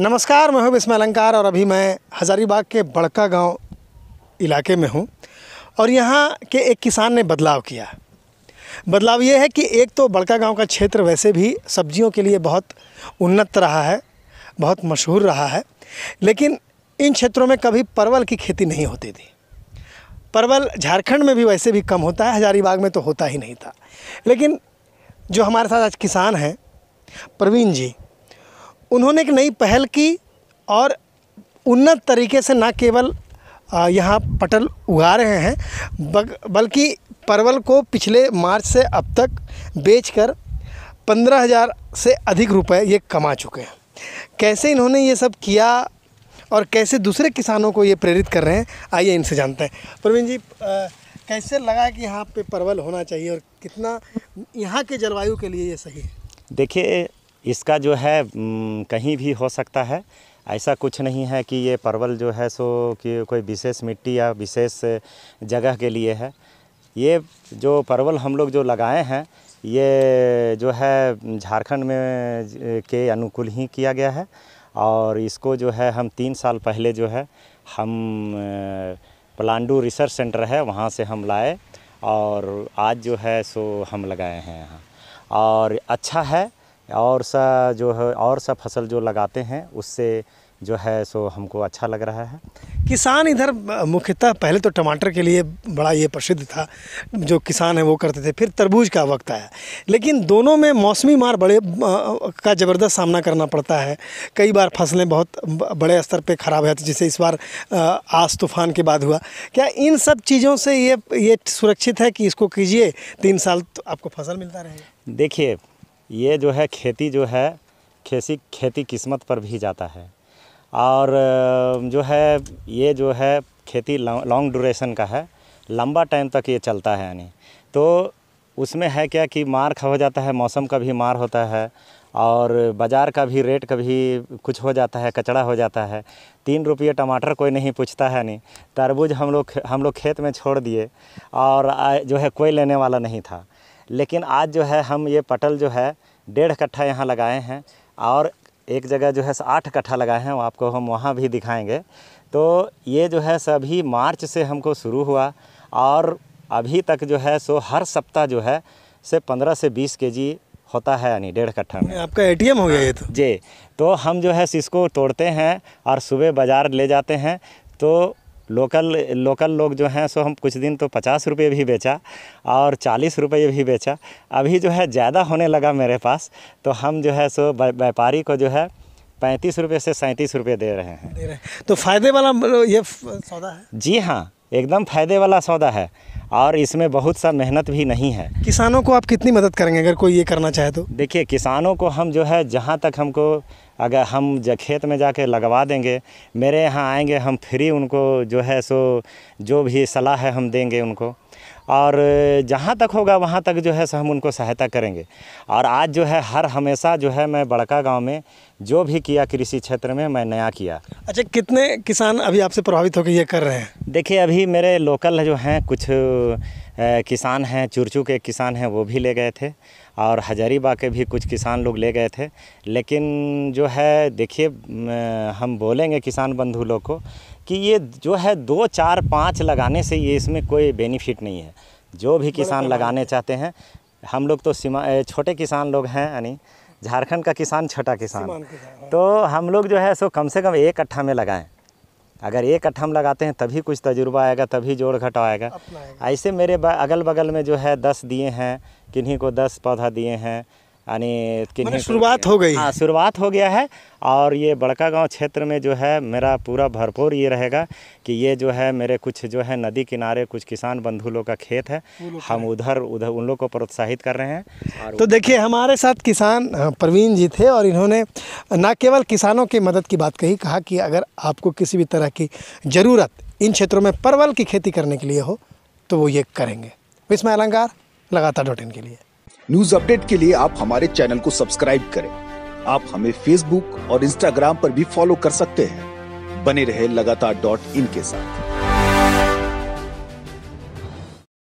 नमस्कार मैं हूँ विस्मय अलंकार और अभी मैं हज़ारीबाग के बड़का गांव इलाके में हूँ और यहाँ के एक किसान ने बदलाव किया बदलाव ये है कि एक तो बड़का गांव का क्षेत्र वैसे भी सब्जियों के लिए बहुत उन्नत रहा है बहुत मशहूर रहा है लेकिन इन क्षेत्रों में कभी परवल की खेती नहीं होती थी परवल झारखंड में भी वैसे भी कम होता है हज़ारीबाग में तो होता ही नहीं था लेकिन जो हमारे साथ आज किसान हैं प्रवीण जी उन्होंने एक नई पहल की और उन्नत तरीके से ना केवल यहाँ पटल उगा रहे हैं बल्कि परवल को पिछले मार्च से अब तक बेचकर पंद्रह हज़ार से अधिक रुपए ये कमा चुके हैं कैसे इन्होंने ये सब किया और कैसे दूसरे किसानों को ये प्रेरित कर रहे हैं आइए इनसे जानते हैं प्रवीण जी आ, कैसे लगा कि यहाँ पे परवल होना चाहिए और कितना यहाँ के जलवायु के लिए ये सही है देखिए इसका जो है कहीं भी हो सकता है ऐसा कुछ नहीं है कि ये परवल जो है सो कि कोई विशेष मिट्टी या विशेष जगह के लिए है ये जो परवल हम लोग जो लगाए हैं ये जो है झारखंड में के अनुकूल ही किया गया है और इसको जो है हम तीन साल पहले जो है हम पलांडू रिसर्च सेंटर है वहाँ से हम लाए और आज जो है सो हम लगाए हैं यहाँ और अच्छा है और सा जो है और सा फसल जो लगाते हैं उससे जो है सो हमको अच्छा लग रहा है किसान इधर मुख्यतः पहले तो टमाटर के लिए बड़ा ये प्रसिद्ध था जो किसान है वो करते थे फिर तरबूज का वक्त आया लेकिन दोनों में मौसमी मार बड़े का ज़बरदस्त सामना करना पड़ता है कई बार फसलें बहुत बड़े स्तर पे ख़राब है जैसे इस बार आस तूफान के बाद हुआ क्या इन सब चीज़ों से ये ये सुरक्षित है कि इसको कीजिए तीन साल तो आपको फसल मिलता रहेगा देखिए ये जो है खेती जो है खेसी खेती किस्मत पर भी जाता है और जो है ये जो है खेती लॉन्ग ड्यूरेशन का है लंबा टाइम तक ये चलता है यानी तो उसमें है क्या कि मार खा हो जाता है मौसम का भी मार होता है और बाज़ार का भी रेट कभी कुछ हो जाता है कचड़ा हो जाता है तीन रुपये टमाटर कोई नहीं पूछता है नहीं तरबूज हम लोग हम लोग खेत में छोड़ दिए और जो है कोई लेने वाला नहीं था लेकिन आज जो है हम ये पटल जो है डेढ़ कट्ठा यहाँ लगाए हैं और एक जगह जो है आठ कट्ठा लगाए हैं वो आपको हम वहाँ भी दिखाएंगे तो ये जो है सभी मार्च से हमको शुरू हुआ और अभी तक जो है सो हर सप्ताह जो है से पंद्रह से बीस के जी होता है यानी डेढ़ कट्ठा में आपका ए हो गया ये तो जी तो हम जो है इसको तोड़ते हैं और सुबह बाज़ार ले जाते हैं तो लोकल लोकल लोग जो हैं सो हम कुछ दिन तो पचास रुपये भी बेचा और चालीस रुपये भी बेचा अभी जो है ज़्यादा होने लगा मेरे पास तो हम जो है सो व्यापारी को जो है पैंतीस रुपये से सैंतीस रुपये दे रहे हैं दे रहे हैं तो फ़ायदे वाला ये सौदा है जी हाँ एकदम फ़ायदे वाला सौदा है और इसमें बहुत सा मेहनत भी नहीं है किसानों को आप कितनी मदद करेंगे अगर कोई ये करना चाहे तो देखिए किसानों को हम जो है जहाँ तक हमको अगर हम जब खेत में जाके लगवा देंगे मेरे यहाँ आएंगे हम फ्री उनको जो है सो जो भी सलाह है हम देंगे उनको और जहाँ तक होगा वहाँ तक जो है सो हम उनको सहायता करेंगे और आज जो है हर हमेशा जो है मैं बड़का गांव में जो भी किया कृषि क्षेत्र में मैं नया किया अच्छा कितने किसान अभी आपसे प्रभावित होकर ये कर रहे हैं देखिए अभी मेरे लोकल जो हैं कुछ किसान हैं चुरचू के किसान हैं वो भी ले गए थे और हजारीबाग के भी कुछ किसान लोग ले गए थे लेकिन जो है देखिए हम बोलेंगे किसान बंधु लोग को कि ये जो है दो चार पाँच लगाने से ये इसमें कोई बेनिफिट नहीं है जो भी किसान लगाने चाहते हैं हम लोग तो सीमा छोटे किसान लोग हैं यानी झारखंड का किसान छोटा किसान हाँ। तो हम लोग जो है सो कम से कम एक कट्ठा में लगाएं अगर एक कट्ठा में लगाते हैं तभी कुछ तजुर्बा आएगा तभी जोड़ घटा आएगा ऐसे मेरे अगल बगल में जो है दस दिए हैं किन्हीं को दस पौधा दिए हैं यानी शुरुआत हो गई हाँ शुरुआत हो गया है और ये बड़का गांव क्षेत्र में जो है मेरा पूरा भरपूर ये रहेगा कि ये जो है मेरे कुछ जो है नदी किनारे कुछ किसान बंधु लोग का खेत है हम उधर उधर उन लोग को प्रोत्साहित कर रहे हैं तो देखिए हमारे साथ किसान हाँ, प्रवीण जी थे और इन्होंने न केवल किसानों की मदद की बात कही कहा कि अगर आपको किसी भी तरह की ज़रूरत इन क्षेत्रों में परवल की खेती करने के लिए हो तो वो ये करेंगे विस्मय अलंकार लगातार डॉट इन के लिए न्यूज अपडेट के लिए आप हमारे चैनल को सब्सक्राइब करें आप हमें फेसबुक और इंस्टाग्राम पर भी फॉलो कर सकते हैं बने रहे लगातार डॉट इन के साथ